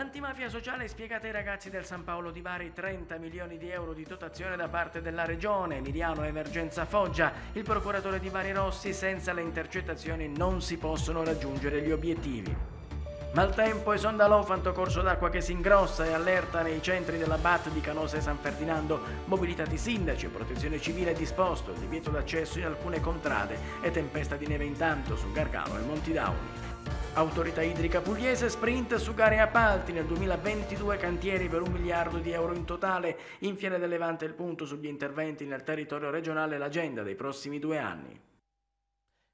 L'antimafia sociale spiegata ai ragazzi del San Paolo di Bari 30 milioni di euro di dotazione da parte della regione, Emiliano Emergenza Foggia, il procuratore di Bari Rossi, senza le intercettazioni non si possono raggiungere gli obiettivi. Maltempo e sonda lofanto corso d'acqua che si ingrossa e allerta nei centri della BAT di Canosa e San Ferdinando, mobilità di sindaci, e protezione civile disposto, divieto d'accesso in alcune contrade e tempesta di neve intanto su Gargano e Monti Dauni. Autorità Idrica Pugliese sprint su gare appalti nel 2022 cantieri per un miliardo di euro in totale. In Fiere del Levante il punto sugli interventi nel territorio regionale l'agenda dei prossimi due anni.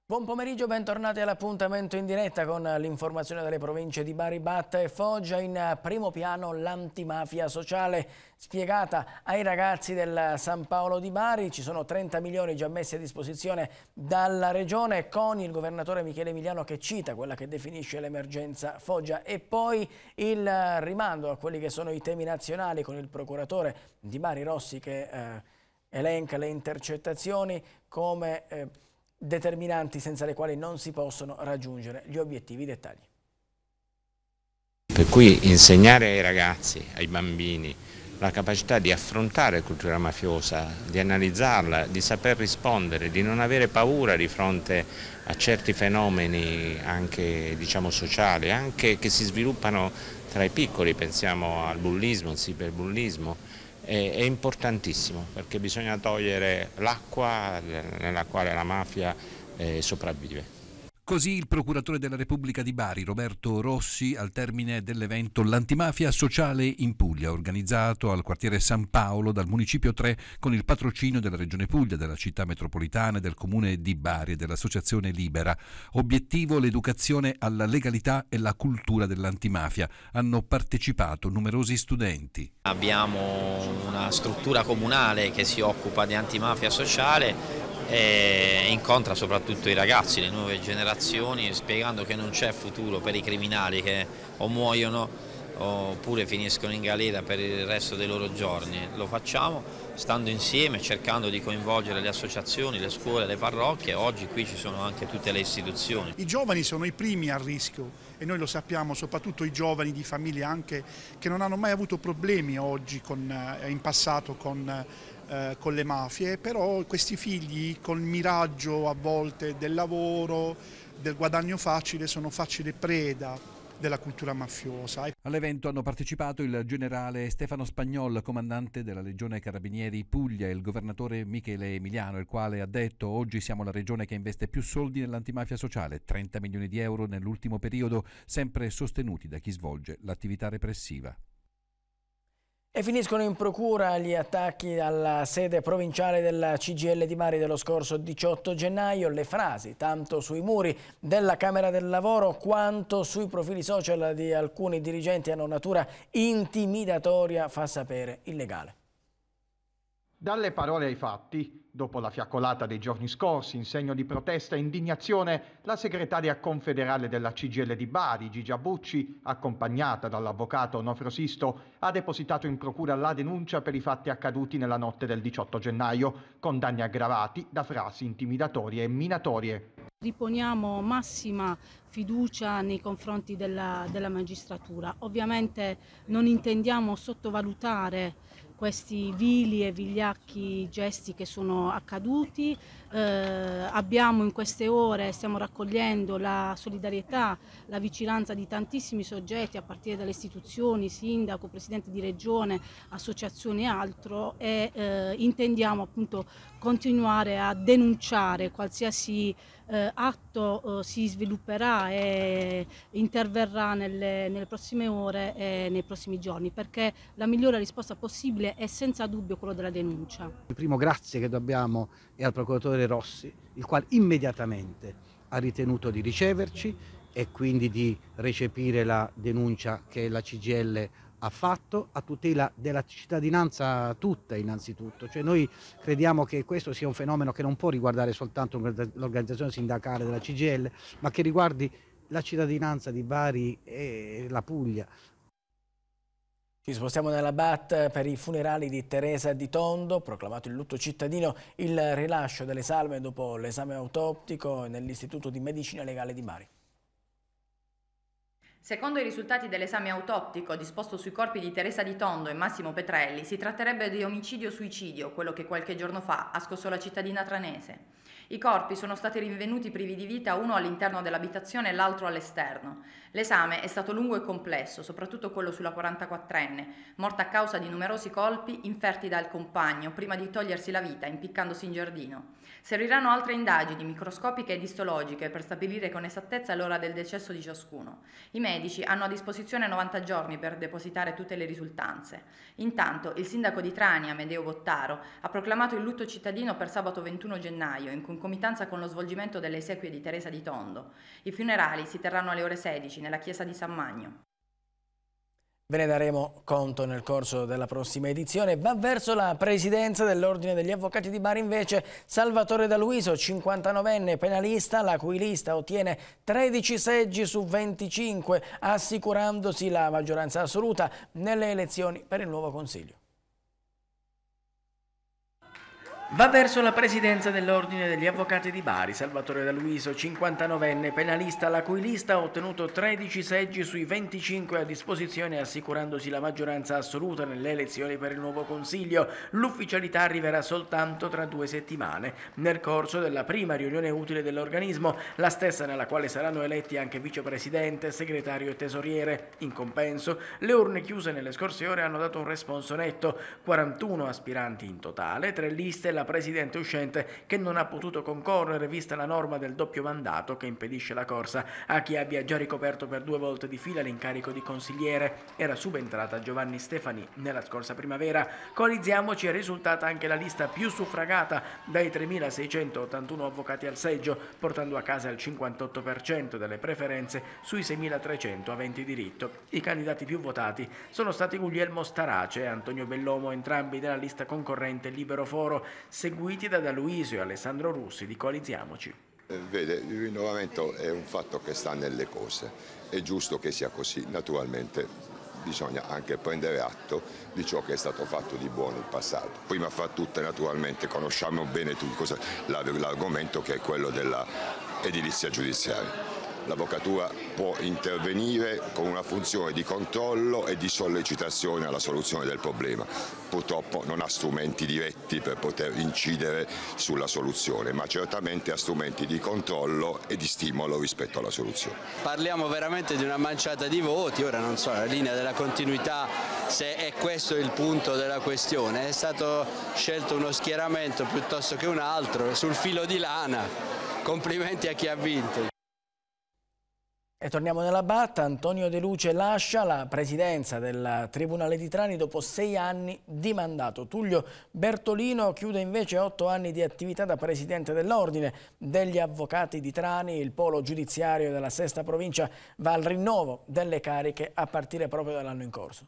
Buon pomeriggio, bentornati all'appuntamento in diretta con l'informazione delle province di Bari, Batta e Foggia. In primo piano l'antimafia sociale spiegata ai ragazzi del San Paolo di Bari. Ci sono 30 milioni già messi a disposizione dalla regione con il governatore Michele Emiliano che cita quella che definisce l'emergenza Foggia e poi il rimando a quelli che sono i temi nazionali con il procuratore di Bari Rossi che eh, elenca le intercettazioni come... Eh, determinanti senza le quali non si possono raggiungere gli obiettivi dettagli. Per cui insegnare ai ragazzi, ai bambini, la capacità di affrontare cultura mafiosa, di analizzarla, di saper rispondere, di non avere paura di fronte a certi fenomeni anche diciamo, sociali, anche che si sviluppano tra i piccoli, pensiamo al bullismo, al cyberbullismo, è, importantissimo perché bisogna togliere l'acqua nella quale la mafia eh, sopravvive. Così il procuratore della Repubblica di Bari, Roberto Rossi, al termine dell'evento L'antimafia sociale in Puglia, organizzato al quartiere San Paolo dal Municipio 3 con il patrocinio della Regione Puglia, della città metropolitana, del Comune di Bari e dell'Associazione Libera. Obiettivo l'educazione alla legalità e la cultura dell'antimafia. Hanno partecipato numerosi studenti. Abbiamo una struttura comunale che si occupa di antimafia sociale e incontra soprattutto i ragazzi, le nuove generazioni, spiegando che non c'è futuro per i criminali che o muoiono oppure finiscono in galera per il resto dei loro giorni. Lo facciamo stando insieme, cercando di coinvolgere le associazioni, le scuole, le parrocchie, oggi qui ci sono anche tutte le istituzioni. I giovani sono i primi a rischio e noi lo sappiamo, soprattutto i giovani di famiglie anche che non hanno mai avuto problemi oggi con, eh, in passato con eh, eh, con le mafie, però questi figli col miraggio a volte del lavoro, del guadagno facile, sono facile preda della cultura mafiosa. All'evento hanno partecipato il generale Stefano Spagnol, comandante della Legione Carabinieri Puglia, e il governatore Michele Emiliano, il quale ha detto oggi siamo la regione che investe più soldi nell'antimafia sociale, 30 milioni di euro nell'ultimo periodo, sempre sostenuti da chi svolge l'attività repressiva. E finiscono in procura gli attacchi alla sede provinciale della CGL di Mari dello scorso 18 gennaio, le frasi tanto sui muri della Camera del Lavoro quanto sui profili social di alcuni dirigenti hanno natura intimidatoria, fa sapere il legale. Dalle parole ai fatti, dopo la fiaccolata dei giorni scorsi in segno di protesta e indignazione, la segretaria confederale della CGL di Bari, Gigia Bucci, accompagnata dall'avvocato Onofrio Sisto, ha depositato in procura la denuncia per i fatti accaduti nella notte del 18 gennaio, con danni aggravati da frasi intimidatorie e minatorie. Riponiamo massima fiducia nei confronti della, della magistratura. Ovviamente non intendiamo sottovalutare questi vili e vigliacchi gesti che sono accaduti. Eh, abbiamo in queste ore, stiamo raccogliendo la solidarietà, la vicinanza di tantissimi soggetti a partire dalle istituzioni, sindaco, presidente di regione, associazioni e altro e eh, intendiamo appunto continuare a denunciare qualsiasi eh, atto eh, si svilupperà e interverrà nelle, nelle, prossime ore e nei prossimi giorni perché la migliore risposta possibile è senza dubbio quella della denuncia. Il primo grazie che dobbiamo è al procuratore Rossi, il quale immediatamente ha ritenuto di riceverci e quindi di recepire la denuncia che la CGL ha fatto a tutela della cittadinanza tutta innanzitutto. Cioè noi crediamo che questo sia un fenomeno che non può riguardare soltanto l'organizzazione sindacale della CGL, ma che riguardi la cittadinanza di Bari e la Puglia. Ci spostiamo nella BAT per i funerali di Teresa Di Tondo, proclamato il lutto cittadino, il rilascio delle salme dopo l'esame autoptico nell'Istituto di Medicina Legale di Bari. Secondo i risultati dell'esame autoptico disposto sui corpi di Teresa Di Tondo e Massimo Petrelli, si tratterebbe di omicidio-suicidio, quello che qualche giorno fa ha scosso la cittadina tranese. I corpi sono stati rinvenuti privi di vita, uno all'interno dell'abitazione e l'altro all'esterno. L'esame è stato lungo e complesso, soprattutto quello sulla 44enne, morta a causa di numerosi colpi inferti dal compagno prima di togliersi la vita impiccandosi in giardino. Serviranno altre indagini microscopiche e distologiche per stabilire con esattezza l'ora del decesso di ciascuno. I medici hanno a disposizione 90 giorni per depositare tutte le risultanze. Intanto il sindaco di Trani, Amedeo Bottaro, ha proclamato il lutto cittadino per sabato 21 gennaio in concomitanza con lo svolgimento delle esequie di Teresa di Tondo. I funerali si terranno alle ore 16 nella chiesa di San Magno. Ve ne daremo conto nel corso della prossima edizione. Va verso la presidenza dell'Ordine degli Avvocati di Bari invece Salvatore D'Aluiso, 59enne penalista, la cui lista ottiene 13 seggi su 25, assicurandosi la maggioranza assoluta nelle elezioni per il nuovo Consiglio. Va verso la presidenza dell'Ordine degli Avvocati di Bari Salvatore D'Aluiso, 59enne penalista, la cui lista ha ottenuto 13 seggi sui 25 a disposizione, assicurandosi la maggioranza assoluta nelle elezioni per il nuovo Consiglio. L'ufficialità arriverà soltanto tra due settimane, nel corso della prima riunione utile dell'organismo, la stessa nella quale saranno eletti anche vicepresidente, segretario e tesoriere. In compenso, le urne chiuse nelle scorse ore hanno dato un responso netto, 41 aspiranti in totale, tre liste della presidente uscente che non ha potuto concorrere vista la norma del doppio mandato che impedisce la corsa a chi abbia già ricoperto per due volte di fila l'incarico di consigliere. Era subentrata Giovanni Stefani nella scorsa primavera. Coalizziamoci è risultata anche la lista più suffragata dai 3.681 avvocati al seggio, portando a casa il 58% delle preferenze sui 6.300 aventi diritto. I candidati più votati sono stati Guglielmo Starace e Antonio Bellomo, entrambi della lista concorrente Libero Foro seguiti da Daluisio e Alessandro Russi di Coaliziamoci. Eh, vede, il rinnovamento è un fatto che sta nelle cose, è giusto che sia così, naturalmente bisogna anche prendere atto di ciò che è stato fatto di buono in passato. Prima fra tutte naturalmente conosciamo bene l'argomento che è quello dell'edilizia giudiziaria l'Avvocatura può intervenire con una funzione di controllo e di sollecitazione alla soluzione del problema. Purtroppo non ha strumenti diretti per poter incidere sulla soluzione, ma certamente ha strumenti di controllo e di stimolo rispetto alla soluzione. Parliamo veramente di una manciata di voti, ora non so la linea della continuità se è questo il punto della questione, è stato scelto uno schieramento piuttosto che un altro sul filo di lana, complimenti a chi ha vinto. E torniamo nella batta, Antonio De Luce lascia la presidenza del Tribunale di Trani dopo sei anni di mandato. Tullio Bertolino chiude invece otto anni di attività da presidente dell'Ordine degli Avvocati di Trani, il polo giudiziario della sesta provincia va al rinnovo delle cariche a partire proprio dall'anno in corso.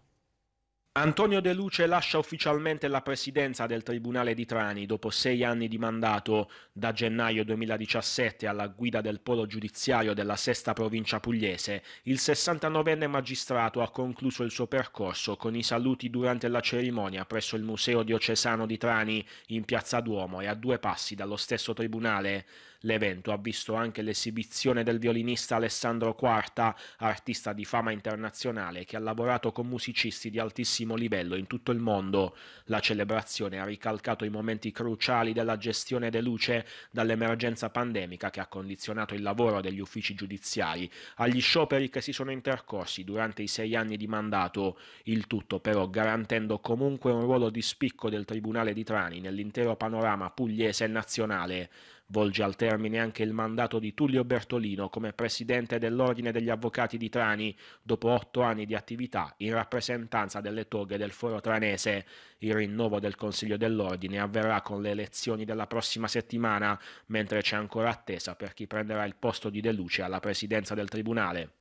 Antonio De Luce lascia ufficialmente la presidenza del Tribunale di Trani dopo sei anni di mandato da gennaio 2017 alla guida del polo giudiziario della sesta provincia pugliese. Il 69enne magistrato ha concluso il suo percorso con i saluti durante la cerimonia presso il Museo diocesano di Trani in Piazza Duomo e a due passi dallo stesso tribunale. L'evento ha visto anche l'esibizione del violinista Alessandro Quarta, artista di fama internazionale che ha lavorato con musicisti di altissimo altissimo livello in tutto il mondo. La celebrazione ha ricalcato i momenti cruciali della gestione de luce dall'emergenza pandemica che ha condizionato il lavoro degli uffici giudiziari agli scioperi che si sono intercorsi durante i sei anni di mandato, il tutto però garantendo comunque un ruolo di spicco del Tribunale di Trani nell'intero panorama pugliese e nazionale. Volge al termine anche il mandato di Tullio Bertolino come presidente dell'Ordine degli Avvocati di Trani, dopo otto anni di attività in rappresentanza delle toghe del foro tranese. Il rinnovo del Consiglio dell'Ordine avverrà con le elezioni della prossima settimana, mentre c'è ancora attesa per chi prenderà il posto di De Luce alla presidenza del Tribunale.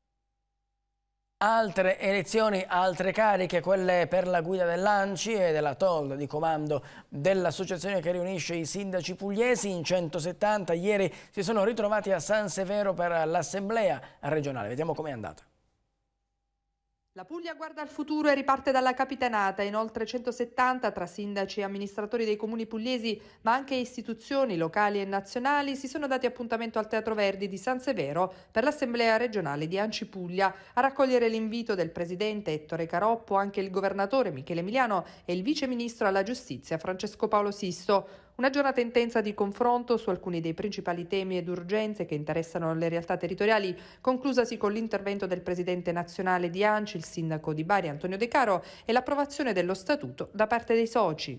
Altre elezioni, altre cariche, quelle per la guida dell'ANCI e della TOL di comando dell'associazione che riunisce i sindaci pugliesi in 170. Ieri si sono ritrovati a San Severo per l'assemblea regionale. Vediamo com'è andata. La Puglia guarda al futuro e riparte dalla capitanata. Inoltre 170 tra sindaci e amministratori dei comuni pugliesi, ma anche istituzioni locali e nazionali, si sono dati appuntamento al Teatro Verdi di San Severo per l'Assemblea regionale di Anci Puglia. A raccogliere l'invito del presidente Ettore Caroppo, anche il governatore Michele Emiliano e il vice ministro alla giustizia Francesco Paolo Sisto. Una giornata intensa di confronto su alcuni dei principali temi ed urgenze che interessano le realtà territoriali, conclusasi con l'intervento del presidente nazionale di ANCI, il sindaco di Bari Antonio De Caro, e l'approvazione dello statuto da parte dei soci.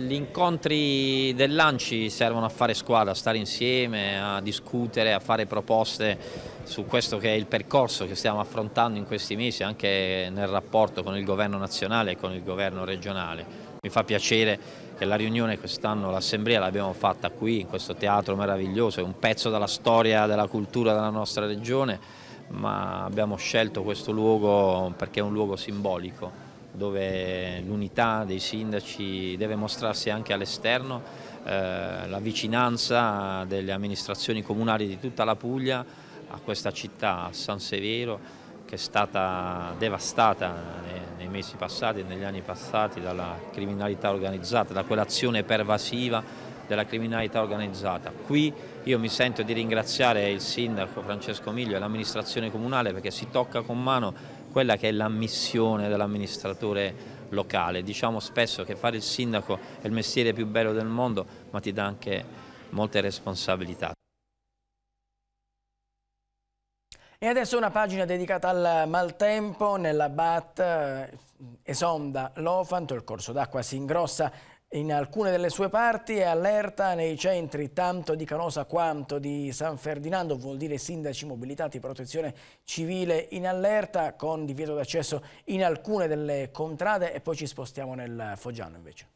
Gli incontri dell'ANCI servono a fare squadra, a stare insieme, a discutere, a fare proposte su questo che è il percorso che stiamo affrontando in questi mesi anche nel rapporto con il governo nazionale e con il governo regionale. Mi fa piacere che la riunione quest'anno, l'assemblea l'abbiamo fatta qui in questo teatro meraviglioso, è un pezzo della storia, della cultura della nostra regione, ma abbiamo scelto questo luogo perché è un luogo simbolico dove l'unità dei sindaci deve mostrarsi anche all'esterno, eh, la vicinanza delle amministrazioni comunali di tutta la Puglia a questa città, a San Severo, che è stata devastata nei mesi passati e negli anni passati dalla criminalità organizzata, da quell'azione pervasiva della criminalità organizzata. Qui io mi sento di ringraziare il sindaco Francesco Miglio e l'amministrazione comunale perché si tocca con mano quella che è la missione dell'amministratore locale. Diciamo spesso che fare il sindaco è il mestiere più bello del mondo ma ti dà anche molte responsabilità. E adesso una pagina dedicata al maltempo nella BAT eh, esonda l'Ofanto, il corso d'acqua si ingrossa in alcune delle sue parti e allerta nei centri tanto di Canosa quanto di San Ferdinando, vuol dire sindaci mobilitati, protezione civile in allerta con divieto d'accesso in alcune delle contrade e poi ci spostiamo nel Foggiano invece.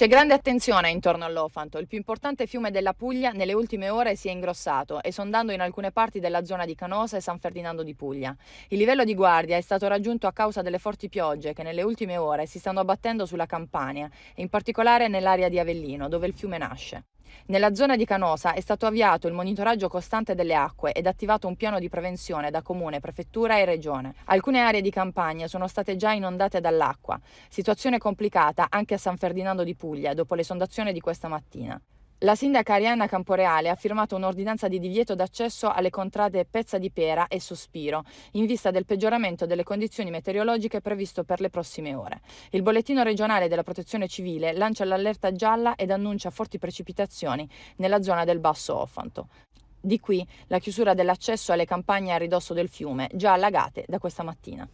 C'è grande attenzione intorno all'Ofanto, il più importante fiume della Puglia nelle ultime ore si è ingrossato, esondando in alcune parti della zona di Canosa e San Ferdinando di Puglia. Il livello di guardia è stato raggiunto a causa delle forti piogge che nelle ultime ore si stanno abbattendo sulla Campania e in particolare nell'area di Avellino, dove il fiume nasce. Nella zona di Canosa è stato avviato il monitoraggio costante delle acque ed attivato un piano di prevenzione da comune, prefettura e regione. Alcune aree di campagna sono state già inondate dall'acqua, situazione complicata anche a San Ferdinando di Puglia dopo l'esondazione di questa mattina. La sindaca Arianna Camporeale ha firmato un'ordinanza di divieto d'accesso alle contrade Pezza di Pera e Sospiro, in vista del peggioramento delle condizioni meteorologiche previsto per le prossime ore. Il bollettino regionale della Protezione Civile lancia l'allerta gialla ed annuncia forti precipitazioni nella zona del Basso Ofanto. Di qui la chiusura dell'accesso alle campagne a ridosso del fiume, già allagate da questa mattina.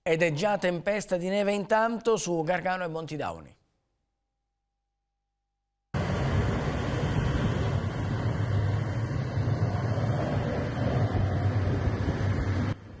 Ed è già tempesta di neve intanto su Gargano e Montidauni.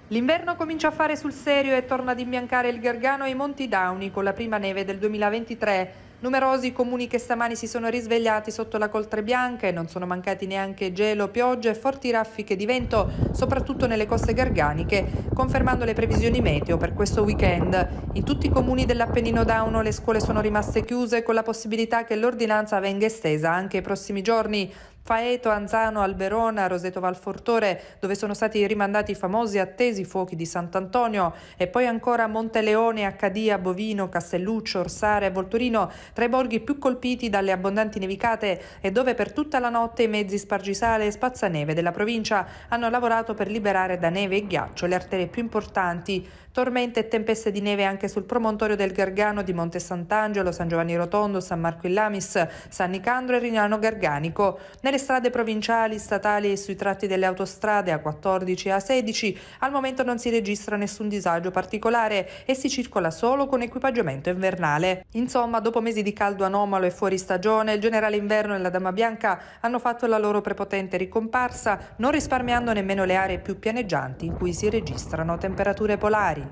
L'inverno comincia a fare sul serio e torna ad imbiancare il Gargano e i Monti Dauni con la prima neve del 2023. Numerosi comuni che stamani si sono risvegliati sotto la coltre bianca e non sono mancati neanche gelo, piogge e forti raffiche di vento, soprattutto nelle coste garganiche, confermando le previsioni meteo per questo weekend. In tutti i comuni dell'Appennino Dauno le scuole sono rimaste chiuse con la possibilità che l'ordinanza venga estesa anche i prossimi giorni. Faeto, Anzano, Alberona, Roseto Valfortore, dove sono stati rimandati i famosi attesi fuochi di Sant'Antonio, e poi ancora Monteleone, Accadia, Bovino, Castelluccio, Orsare, Volturino, tra i borghi più colpiti dalle abbondanti nevicate e dove per tutta la notte i mezzi spargisale e spazzaneve della provincia hanno lavorato per liberare da neve e ghiaccio le arterie più importanti Tormente e tempeste di neve anche sul promontorio del Gargano di Monte Sant'Angelo, San Giovanni Rotondo, San Marco in Lamis, San Nicandro e Rignano Garganico. Nelle strade provinciali, statali e sui tratti delle autostrade A14 e A16 al momento non si registra nessun disagio particolare e si circola solo con equipaggiamento invernale. Insomma, dopo mesi di caldo anomalo e fuori stagione, il generale inverno e la Dama Bianca hanno fatto la loro prepotente ricomparsa, non risparmiando nemmeno le aree più pianeggianti in cui si registrano temperature polari.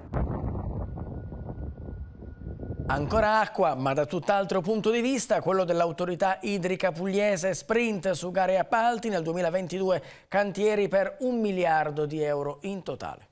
Ancora acqua, ma da tutt'altro punto di vista, quello dell'autorità idrica pugliese sprint su gare e appalti nel 2022, cantieri per un miliardo di euro in totale.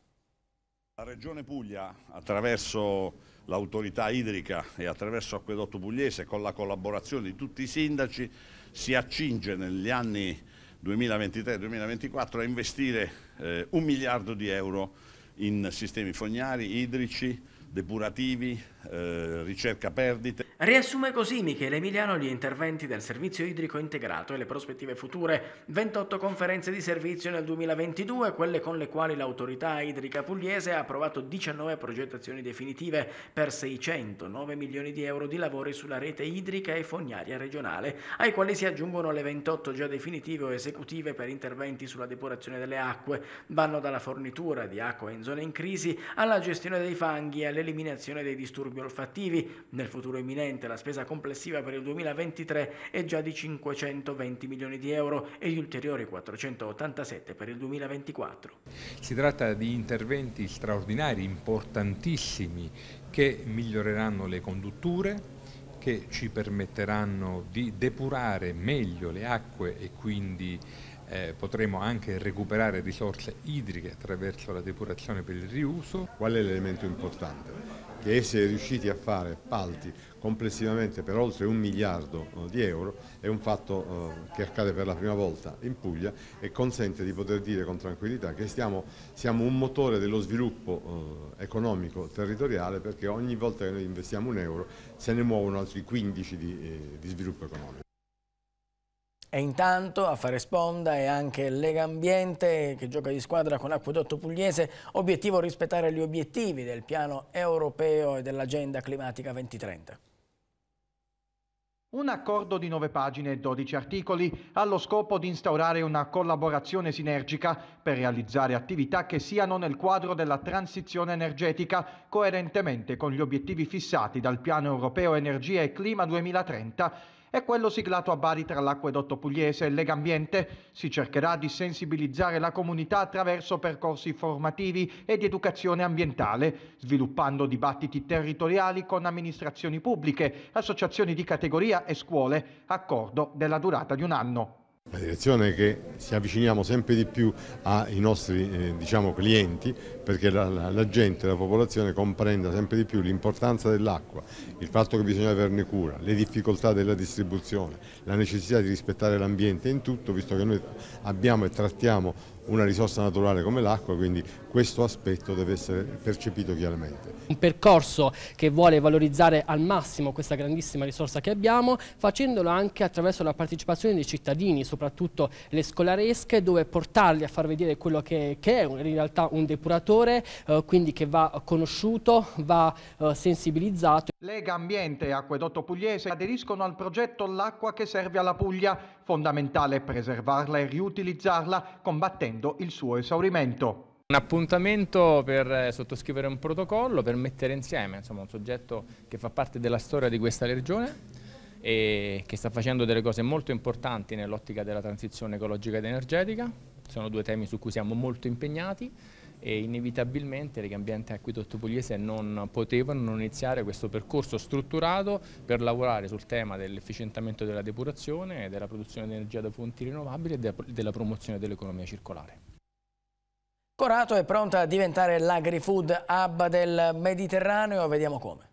La Regione Puglia, attraverso l'autorità idrica e attraverso Acquedotto Pugliese, con la collaborazione di tutti i sindaci, si accinge negli anni 2023-2024 a investire eh, un miliardo di euro in in sistemi fognari, idrici, depurativi, eh, ricerca perdite. Riassume così Michele Emiliano gli interventi del servizio idrico integrato e le prospettive future. 28 conferenze di servizio nel 2022, quelle con le quali l'autorità idrica pugliese ha approvato 19 progettazioni definitive per 609 milioni di euro di lavori sulla rete idrica e fognaria regionale, ai quali si aggiungono le 28 già definitive o esecutive per interventi sulla depurazione delle acque. Vanno dalla fornitura di acqua in zone in crisi alla gestione dei fanghi e alle l'eliminazione dei disturbi olfattivi. Nel futuro imminente la spesa complessiva per il 2023 è già di 520 milioni di euro e di ulteriori 487 per il 2024. Si tratta di interventi straordinari, importantissimi, che miglioreranno le condutture, che ci permetteranno di depurare meglio le acque e quindi eh, potremo anche recuperare risorse idriche attraverso la depurazione per il riuso. Qual è l'elemento importante? Che essere riusciti a fare palti complessivamente per oltre un miliardo eh, di euro è un fatto eh, che accade per la prima volta in Puglia e consente di poter dire con tranquillità che stiamo, siamo un motore dello sviluppo eh, economico territoriale perché ogni volta che noi investiamo un euro se ne muovono altri 15 di, eh, di sviluppo economico. E intanto a fare sponda è anche Lega Ambiente che gioca di squadra con Acquedotto Pugliese, obiettivo rispettare gli obiettivi del piano europeo e dell'agenda climatica 2030. Un accordo di 9 pagine e 12 articoli allo scopo di instaurare una collaborazione sinergica per realizzare attività che siano nel quadro della transizione energetica coerentemente con gli obiettivi fissati dal Piano Europeo Energia e Clima 2030 e quello siglato a Bari tra l'acquedotto pugliese e Legambiente. Si cercherà di sensibilizzare la comunità attraverso percorsi formativi e di educazione ambientale, sviluppando dibattiti territoriali con amministrazioni pubbliche, associazioni di categoria e scuole, accordo della durata di un anno. La direzione è che ci avviciniamo sempre di più ai nostri eh, diciamo, clienti perché la, la, la, gente, la popolazione comprenda sempre di più l'importanza dell'acqua, il fatto che bisogna averne cura, le difficoltà della distribuzione, la necessità di rispettare l'ambiente in tutto, visto che noi abbiamo e trattiamo una risorsa naturale come l'acqua, quindi questo aspetto deve essere percepito chiaramente. Un percorso che vuole valorizzare al massimo questa grandissima risorsa che abbiamo, facendolo anche attraverso la partecipazione dei cittadini, soprattutto le scolaresche, dove portarli a far vedere quello che, che è in realtà un depuratore, eh, quindi che va conosciuto, va eh, sensibilizzato. Lega Ambiente e Acquedotto Pugliese aderiscono al progetto L'acqua che serve alla Puglia, fondamentale preservarla e riutilizzarla combattendo il suo esaurimento. Un appuntamento per eh, sottoscrivere un protocollo, per mettere insieme insomma, un soggetto che fa parte della storia di questa regione e che sta facendo delle cose molto importanti nell'ottica della transizione ecologica ed energetica. Sono due temi su cui siamo molto impegnati e inevitabilmente l'ambiente acquidotto pugliese non potevano non iniziare questo percorso strutturato per lavorare sul tema dell'efficientamento della depurazione, della produzione di energia da fonti rinnovabili e della promozione dell'economia circolare. Corato è pronta a diventare l'agri-food hub del Mediterraneo, vediamo come.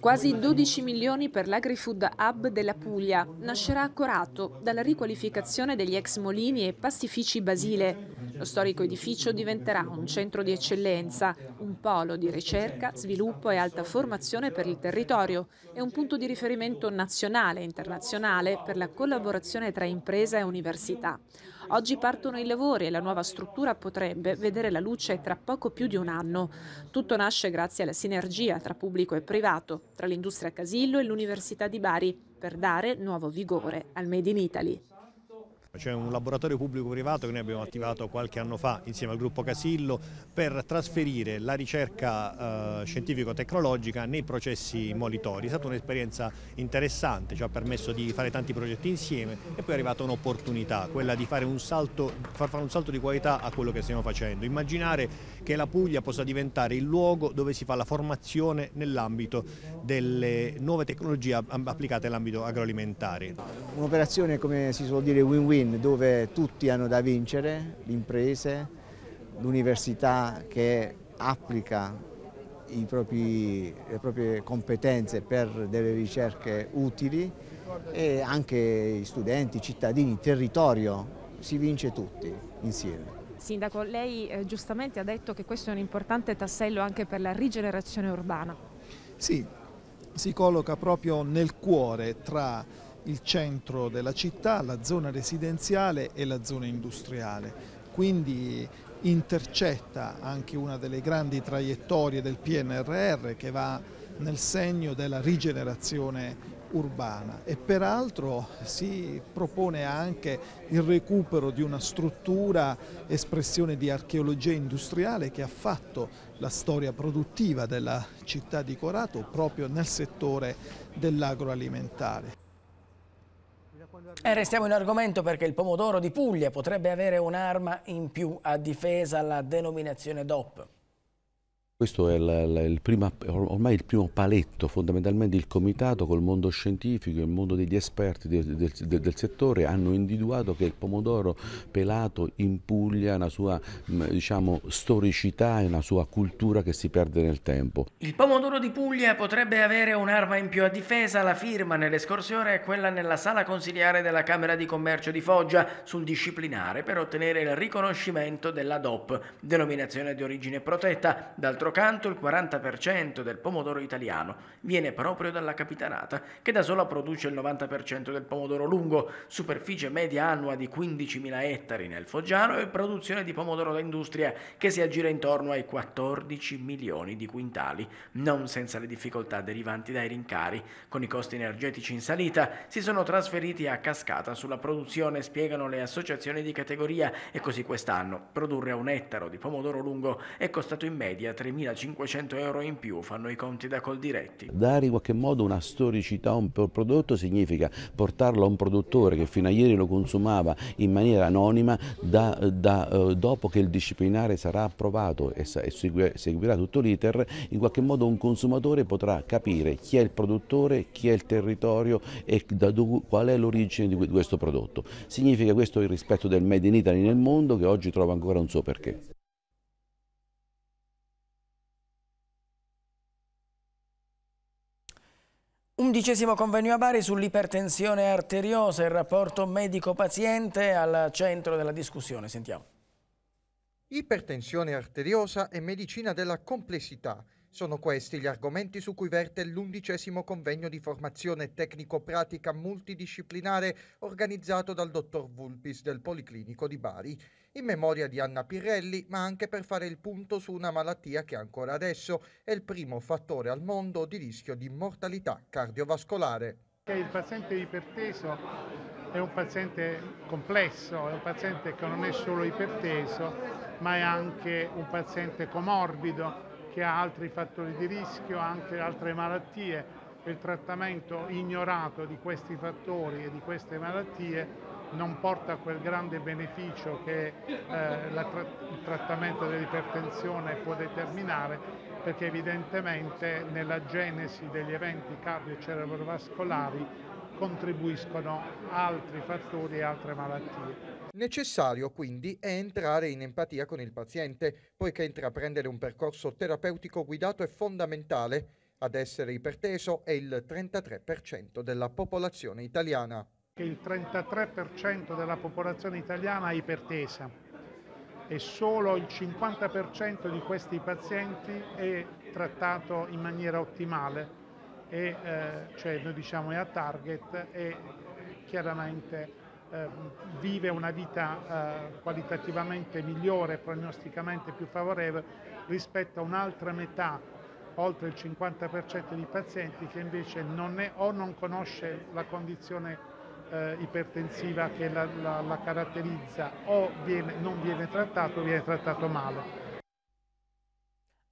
Quasi 12 milioni per l'agri-food hub della Puglia. Nascerà a Corato dalla riqualificazione degli ex molini e pastifici Basile. Lo storico edificio diventerà un centro di eccellenza, un polo di ricerca, sviluppo e alta formazione per il territorio e un punto di riferimento nazionale e internazionale per la collaborazione tra impresa e università. Oggi partono i lavori e la nuova struttura potrebbe vedere la luce tra poco più di un anno. Tutto nasce grazie alla sinergia tra pubblico e privato, tra l'industria Casillo e l'Università di Bari, per dare nuovo vigore al Made in Italy. C'è cioè un laboratorio pubblico-privato che noi abbiamo attivato qualche anno fa insieme al gruppo Casillo per trasferire la ricerca eh, scientifico-tecnologica nei processi molitori. È stata un'esperienza interessante, ci ha permesso di fare tanti progetti insieme e poi è arrivata un'opportunità, quella di fare salto, far fare un salto di qualità a quello che stiamo facendo. Immaginare che la Puglia possa diventare il luogo dove si fa la formazione nell'ambito delle nuove tecnologie applicate all'ambito agroalimentare. Un'operazione come si suol dire win-win win dove tutti hanno da vincere, le imprese, l'università che applica propri, le proprie competenze per delle ricerche utili e anche i studenti, i cittadini, il territorio, si vince tutti insieme. Sindaco, lei eh, giustamente ha detto che questo è un importante tassello anche per la rigenerazione urbana. Sì, si colloca proprio nel cuore tra il centro della città, la zona residenziale e la zona industriale. Quindi intercetta anche una delle grandi traiettorie del PNRR che va nel segno della rigenerazione urbana e peraltro si propone anche il recupero di una struttura espressione di archeologia industriale che ha fatto la storia produttiva della città di Corato proprio nel settore dell'agroalimentare. E eh, restiamo in argomento perché il pomodoro di Puglia potrebbe avere un'arma in più a difesa alla denominazione DOP. Questo è il, il prima, ormai il primo paletto, fondamentalmente il comitato col mondo scientifico, il mondo degli esperti del, del, del, del settore hanno individuato che il pomodoro pelato in Puglia ha una sua mm, diciamo, storicità e una sua cultura che si perde nel tempo. Il pomodoro di Puglia potrebbe avere un'arma in più a difesa, la firma nelle scorse ore è quella nella sala consiliare della Camera di Commercio di Foggia sul disciplinare per ottenere il riconoscimento della DOP, denominazione di origine protetta, d'altro altro canto il 40% del pomodoro italiano viene proprio dalla Capitanata, che da sola produce il 90% del pomodoro lungo, superficie media annua di 15.000 ettari nel Foggiano e produzione di pomodoro da industria che si aggira intorno ai 14 milioni di quintali, non senza le difficoltà derivanti dai rincari. Con i costi energetici in salita si sono trasferiti a cascata sulla produzione, spiegano le associazioni di categoria e così quest'anno produrre un ettaro di pomodoro lungo è costato in media 3.000 3.500 euro in più, fanno i conti da col diretti. Dare in qualche modo una storicità a un prodotto significa portarlo a un produttore che fino a ieri lo consumava in maniera anonima, da, da, eh, dopo che il disciplinare sarà approvato e, seguirà tutto l'iter, in qualche modo un consumatore potrà capire chi è il produttore, chi è il territorio e dove, qual è l'origine di questo prodotto. Significa questo il rispetto del Made in Italy nel mondo che oggi trova ancora un suo perché. Undicesimo convegno a Bari sull'ipertensione arteriosa, e il rapporto medico-paziente al centro della discussione. Sentiamo. Ipertensione arteriosa e medicina della complessità. Sono questi gli argomenti su cui verte l'undicesimo convegno di formazione tecnico-pratica multidisciplinare organizzato dal dottor Vulpis del Policlinico di Bari, in memoria di Anna Pirelli, ma anche per fare il punto su una malattia che ancora adesso è il primo fattore al mondo di rischio di mortalità cardiovascolare. Il paziente iperteso è un paziente complesso, è un paziente che non è solo iperteso, ma è anche un paziente comorbido che ha altri fattori di rischio, anche altre malattie. Il trattamento ignorato di questi fattori e di queste malattie non porta a quel grande beneficio che eh, tra il trattamento dell'ipertensione può determinare perché evidentemente nella genesi degli eventi cardiocerebrovascolari contribuiscono altri fattori e altre malattie. Necessario quindi è entrare in empatia con il paziente, poiché intraprendere un percorso terapeutico guidato è fondamentale. Ad essere iperteso è il 33% della popolazione italiana. Il 33% della popolazione italiana è ipertesa e solo il 50% di questi pazienti è trattato in maniera ottimale, e, eh, cioè noi diciamo è a target e chiaramente Ehm, vive una vita eh, qualitativamente migliore, prognosticamente più favorevole rispetto a un'altra metà oltre il 50% di pazienti che invece non è, o non conosce la condizione eh, ipertensiva che la, la, la caratterizza o viene, non viene trattato o viene trattato male.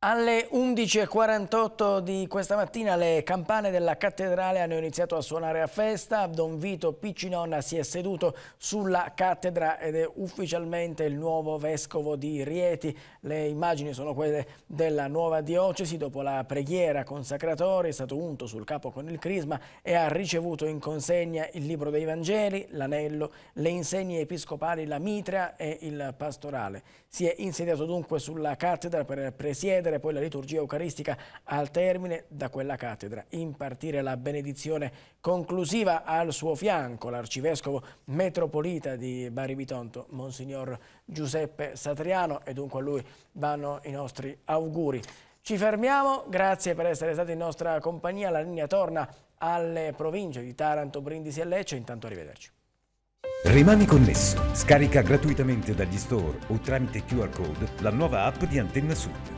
Alle 11.48 di questa mattina le campane della cattedrale hanno iniziato a suonare a festa. Don Vito Piccinonna si è seduto sulla cattedra ed è ufficialmente il nuovo vescovo di Rieti. Le immagini sono quelle della nuova diocesi. Dopo la preghiera consacratoria è stato unto sul capo con il crisma e ha ricevuto in consegna il libro dei Vangeli, l'anello, le insegne episcopali, la mitra e il pastorale. Si è insediato dunque sulla cattedra per presiedere celebrare poi la liturgia eucaristica al termine da quella cattedra, impartire la benedizione conclusiva al suo fianco l'arcivescovo metropolita di Bari Bitonto, Monsignor Giuseppe Satriano e dunque a lui vanno i nostri auguri. Ci fermiamo, grazie per essere stati in nostra compagnia, la linea torna alle province di Taranto, Brindisi e Lecce, intanto arrivederci. Rimani connesso, scarica gratuitamente dagli store o tramite QR code la nuova app di Antenna Sud